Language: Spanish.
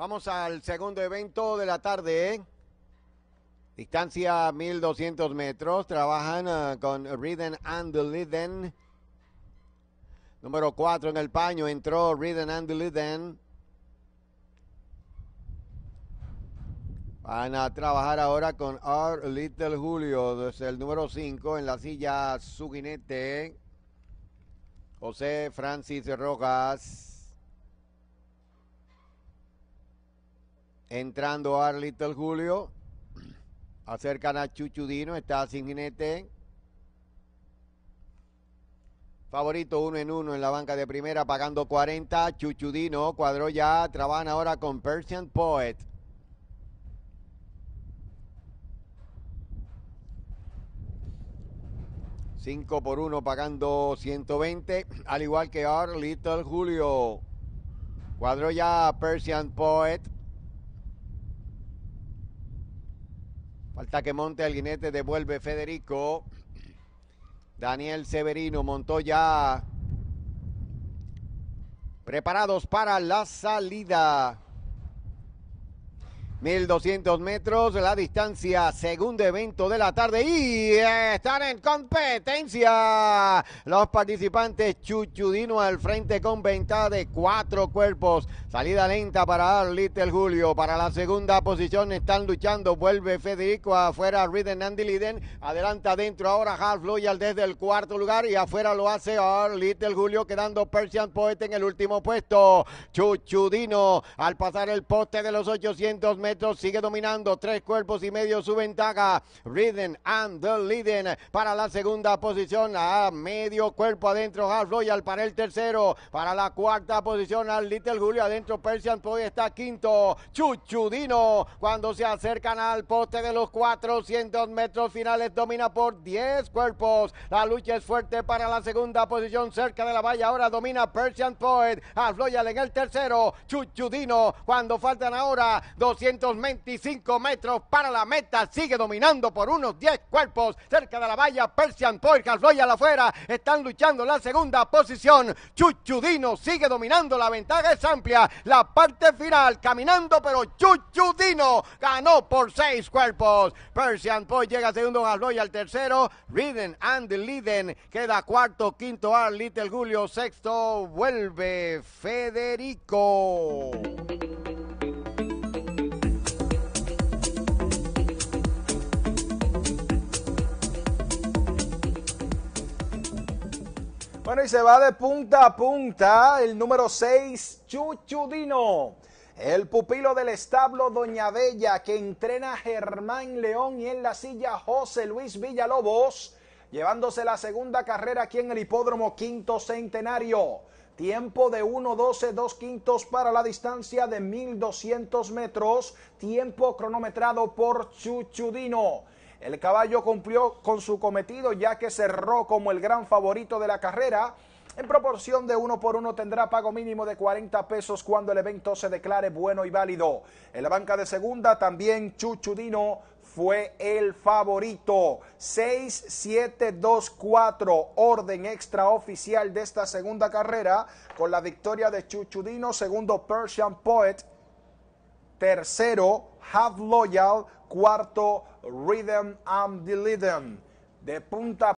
Vamos al segundo evento de la tarde. ¿eh? Distancia 1200 metros. Trabajan ah, con Riden and Liden. Número 4 en el paño. Entró Riden and Liden. Van a trabajar ahora con Our Little Julio, desde el número 5 en la silla su jinete José Francis Rojas. Entrando a Little Julio. Acercan a Chuchudino. Está sin jinete. Favorito uno en uno en la banca de primera, pagando 40. Chuchudino cuadro ya. Traban ahora con Persian Poet. Cinco por uno pagando 120, al igual que ahora Little Julio. cuadro ya Persian Poet. Falta que monte al guinete, devuelve Federico. Daniel Severino montó ya. Preparados para la salida. 1200 metros, la distancia, segundo evento de la tarde y están en competencia los participantes Chuchudino al frente con ventaja de cuatro cuerpos, salida lenta para Little Julio, para la segunda posición están luchando, vuelve Federico afuera, Riden Andy Liden, adelanta adentro ahora Half Loyal desde el cuarto lugar y afuera lo hace Little Julio quedando Persian Poet en el último puesto, Chuchudino al pasar el poste de los 800 metros sigue dominando, tres cuerpos y medio su ventaja. Ridden and the Liden para la segunda posición, a medio cuerpo adentro, Half Royal para el tercero, para la cuarta posición, al Little Julio adentro, Persian Poet está quinto, Chuchudino, cuando se acercan al poste de los 400 metros finales, domina por 10 cuerpos, la lucha es fuerte para la segunda posición, cerca de la valla, ahora domina Persian Poet, Half Royal en el tercero, Chuchudino, cuando faltan ahora 200 225 metros para la meta. Sigue dominando por unos 10 cuerpos. Cerca de la valla, Persian Boy Halfway la afuera. Están luchando la segunda posición. Chuchudino sigue dominando. La ventaja es amplia. La parte final, caminando, pero Chuchudino ganó por 6 cuerpos. Persian Boy llega segundo, Halfway al tercero. Riden and Liden queda cuarto, quinto al Little Julio, sexto vuelve Federico. Bueno, y se va de punta a punta el número 6, Chuchudino. El pupilo del establo Doña Bella, que entrena Germán León y en la silla José Luis Villalobos, llevándose la segunda carrera aquí en el hipódromo Quinto Centenario. Tiempo de 1.12, 2 quintos para la distancia de 1.200 metros. Tiempo cronometrado por Chuchudino. El caballo cumplió con su cometido ya que cerró como el gran favorito de la carrera. En proporción de uno por uno tendrá pago mínimo de 40 pesos cuando el evento se declare bueno y válido. En la banca de segunda también Chuchudino fue el favorito. 6-7-2-4, orden extraoficial de esta segunda carrera, con la victoria de Chuchudino, segundo Persian Poet, tercero Have Loyal, cuarto Rhythm and them. De punta